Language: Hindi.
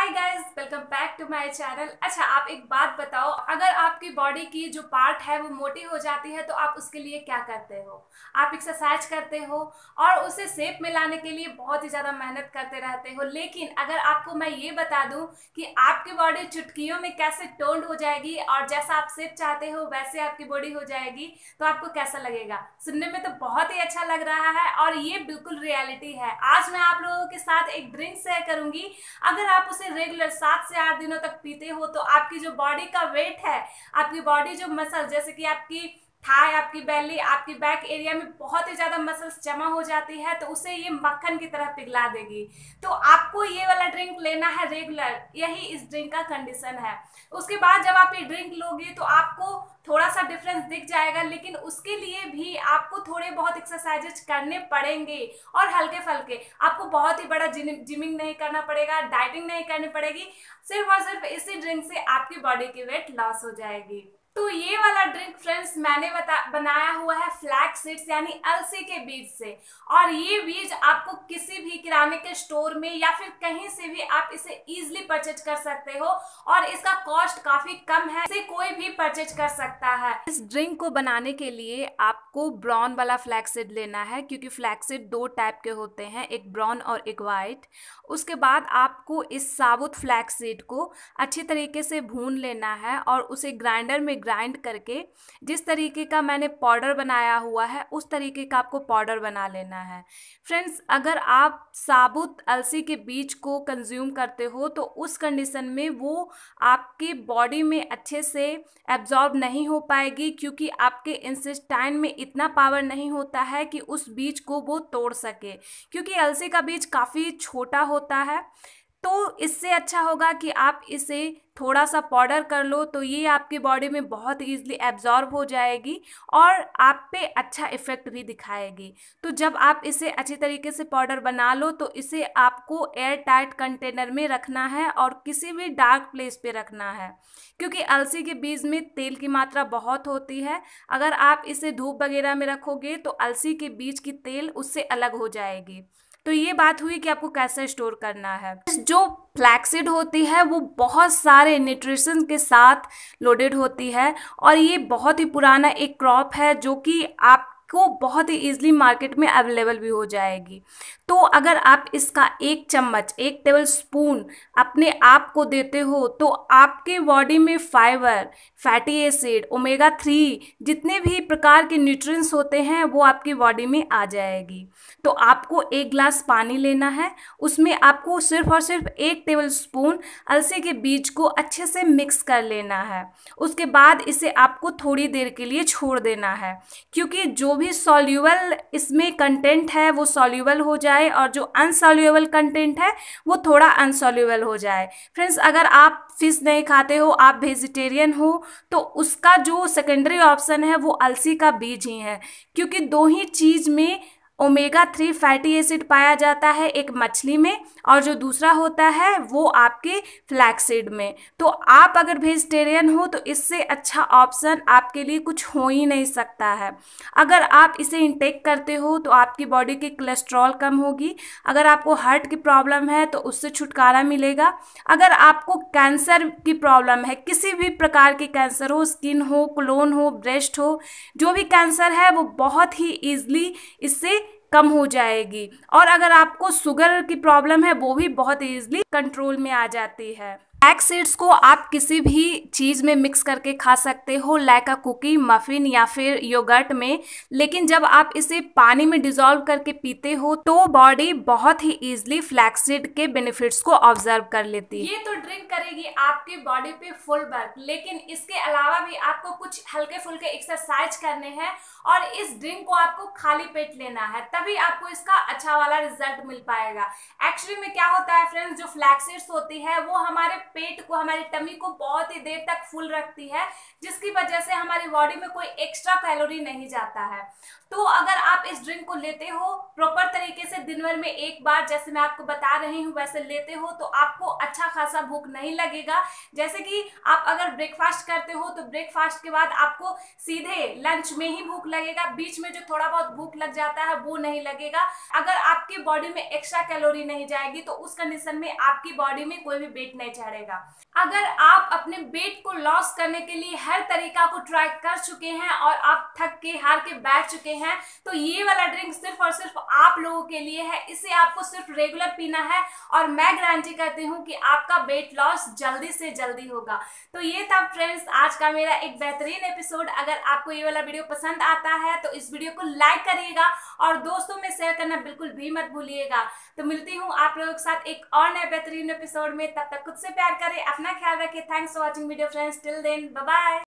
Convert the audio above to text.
hi guys welcome back to my channel अच्छा आप एक बात बताओ अगर आपकी बॉडी की जो पार्ट है वो मोटी हो जाती है तो आप उसके लिए क्या करते हो आप एक्सरसाइज करते हो और उसे सेप में लाने के लिए बहुत ही ज़्यादा मेहनत करते रहते हो लेकिन अगर आपको मैं ये बता दूं कि आपकी बॉडी चुटकियों में कैसे टोन्ड हो जाएगी और जैसा आप सेप चाहते हो वैसे आपकी बॉडी हो जाएगी तो आपको कैसा लगेगा सुनने में तो बहुत ही अच्छा लग रहा है और ये बिल्कुल रियलिटी है आज मैं आप लोगों के साथ एक ड्रिंक शेयर करूंगी अगर आप उसे रेगुलर सात से आठ दिनों तक पीते हो तो आपकी जो बॉडी का वेट है आपकी बॉडी जो मसल जैसे कि आपकी थाई आपकी बैली आपकी बैक एरिया में बहुत ही ज़्यादा मसल्स जमा हो जाती है तो उसे ये मक्खन की तरह पिघला देगी तो आपको ये वाला ड्रिंक लेना है रेगुलर यही इस ड्रिंक का कंडीशन है उसके बाद जब आप ये ड्रिंक लोगे तो आपको थोड़ा सा डिफरेंस दिख जाएगा लेकिन उसके लिए भी आपको थोड़े बहुत एक्सरसाइजेज करने पड़ेंगे और हल्के फल्के आपको बहुत ही बड़ा जिम जिमिंग नहीं करना पड़ेगा डाइटिंग नहीं करनी पड़ेगी सिर्फ और सिर्फ इसी ड्रिंक से आपकी बॉडी की वेट लॉस हो जाएगी तो ये वाला ड्रिंक फ्रेंड्स मैंने बता बनाया हुआ है फ्लैक सीड्स यानी अलसी के बीज से और ये बीज आपको किसी भी किराने के स्टोर में या फिर कहीं से भी आप इसे इजिली परचेज कर सकते हो और इसका कॉस्ट काफी कम है इसे कोई भी परचेज कर सकता है इस ड्रिंक को बनाने के लिए आपको ब्राउन वाला फ्लैक्सीड सीड लेना है क्योंकि फ्लैग सीड दो टाइप के होते हैं एक ब्राउन और एक व्हाइट उसके बाद आपको इस साबुत फ्लैग सीड को अच्छी तरीके से भून लेना है और उसे ग्राइंडर में ग्राइंड करके जिस तरीके का मैंने पाउडर बनाया हुआ है उस तरीके का आपको पाउडर बना लेना है फ्रेंड्स अगर आप साबुत अलसी के बीज को कंज्यूम करते हो तो उस कंडीशन में वो आपके बॉडी में अच्छे से एब्जॉर्ब नहीं हो पाएगी क्योंकि आपके इंसिस्टाइन में इतना पावर नहीं होता है कि उस बीज को वो तोड़ सके क्योंकि अलसी का बीज काफ़ी छोटा होता है तो इससे अच्छा होगा कि आप इसे थोड़ा सा पाउडर कर लो तो ये आपके बॉडी में बहुत ईजिली एब्जॉर्ब हो जाएगी और आप पे अच्छा इफ़ेक्ट भी दिखाएगी तो जब आप इसे अच्छे तरीके से पाउडर बना लो तो इसे आपको एयर टाइट कंटेनर में रखना है और किसी भी डार्क प्लेस पे रखना है क्योंकि अलसी के बीज में तेल की मात्रा बहुत होती है अगर आप इसे धूप वगैरह में रखोगे तो अलसी के बीज की तेल उससे अलग हो जाएगी तो ये बात हुई कि आपको कैसे स्टोर करना है जो फ्लैक्सिड होती है वो बहुत सारे न्यूट्रिशन के साथ लोडेड होती है और ये बहुत ही पुराना एक क्रॉप है जो कि आप को बहुत ही ईजिली मार्केट में अवेलेबल भी हो जाएगी तो अगर आप इसका एक चम्मच एक टेबल स्पून अपने आप को देते हो तो आपके बॉडी में fibre fatty acid omega three जितने भी प्रकार के न्यूट्रिएंट्स होते हैं वो आपकी बॉडी में आ जाएगी तो आपको एक ग्लास पानी लेना है उसमें आपको सिर्फ और सिर्फ एक टेबल स्पून अलसी के बीज को अच्छे से मिक्स कर लेना है उसके बाद इसे आपको थोड़ी देर के लिए छोड़ देना है क्योंकि जो भी सॉल्यूबल इसमें कंटेंट है वो सॉल्यूबल हो जाए और जो अनसॉल्यूबल कंटेंट है वो थोड़ा अनसॉल्यूबल हो जाए फ्रेंड्स अगर आप फिश नहीं खाते हो आप वेजिटेरियन हो तो उसका जो सेकेंडरी ऑप्शन है वो अलसी का बीज ही है क्योंकि दो ही चीज़ में ओमेगा थ्री फैटी एसिड पाया जाता है एक मछली में और जो दूसरा होता है वो आपके फ्लैक्सीड में तो आप अगर वेजिटेरियन हो तो इससे अच्छा ऑप्शन आपके लिए कुछ हो ही नहीं सकता है अगर आप इसे इंटेक करते हो तो आपकी बॉडी की कोलेस्ट्रॉल कम होगी अगर आपको हार्ट की प्रॉब्लम है तो उससे छुटकारा मिलेगा अगर आपको कैंसर की प्रॉब्लम है किसी भी प्रकार की कैंसर हो स्किन हो क्लोन हो ब्रेस्ट हो जो भी कैंसर है वो बहुत ही ईजली इससे कम हो जाएगी और अगर आपको शुगर की प्रॉब्लम है वो भी बहुत ईजिली कंट्रोल में आ जाती है लैक सीड्स को आप किसी भी चीज़ में मिक्स करके खा सकते हो लाइका कुकी मफिन या फिर योगर्ट में लेकिन जब आप इसे पानी में डिजोल्व करके पीते हो तो बॉडी बहुत ही इजिली फ्लैक्सिड के बेनिफिट्स को ऑब्जर्व कर लेती है ये तो ड्रिंक करेगी आपके बॉडी पे फुल वर्क लेकिन इसके अलावा भी आपको कुछ हल्के फुल्के एक्सरसाइज करने हैं और इस ड्रिंक को आपको खाली पेट लेना है तभी आपको इसका अच्छा वाला रिजल्ट मिल पाएगा एक्चुअली में क्या होता है फ्रेंड्स जो फ्लैक्सिड्स होती है वो हमारे पेट को हमारी टमी को बहुत ही देर तक फुल रखती है जिसकी वजह से हमारी बॉडी में कोई एक्स्ट्रा कैलोरी नहीं जाता है तो अगर आप इस ड्रिंक को लेते हो प्रॉपर तरीके से दिन भर में एक बार जैसे मैं आपको बता रही हूँ वैसे लेते हो तो आपको अच्छा खासा भूख नहीं लगेगा जैसे कि आप अगर ब्रेकफास्ट करते हो तो ब्रेकफास्ट के बाद आपको सीधे लंच में ही भूख लगेगा बीच में जो थोड़ा बहुत भूख लग जाता है वो नहीं लगेगा अगर आपके बॉडी में एक्स्ट्रा कैलोरी नहीं जाएगी तो उस कंडीशन में आपकी बॉडी में कोई भी वेट नहीं चढ़ेगा अगर आप अपने वेट को लॉस करने के लिए हर तरीका को ट्राई कर चुके हैं और आप थक के हार के बैठ चुके हैं तो ये वाला ड्रिंक सिर्फ और सिर्फ आप लोगों के लिए है इसे आपको सिर्फ रेगुलर पीना है और मैं गारंटी करती हूँ कि आपका वेट लॉस जल्दी से जल्दी होगा तो ये था फ्रेंड्स आज का मेरा एक बेहतरीन एपिसोड अगर आपको ये वाला वीडियो पसंद आता है तो इस वीडियो को लाइक करिएगा और दोस्तों में शेयर करना बिल्कुल भी मत भूलिएगा तो मिलती हूँ आप लोगों के साथ एक और नए बेहतरीन एपिसोड में तब तक खुद से प्यार करें अपना ख्याल रखें thanks for watching video friends till then bye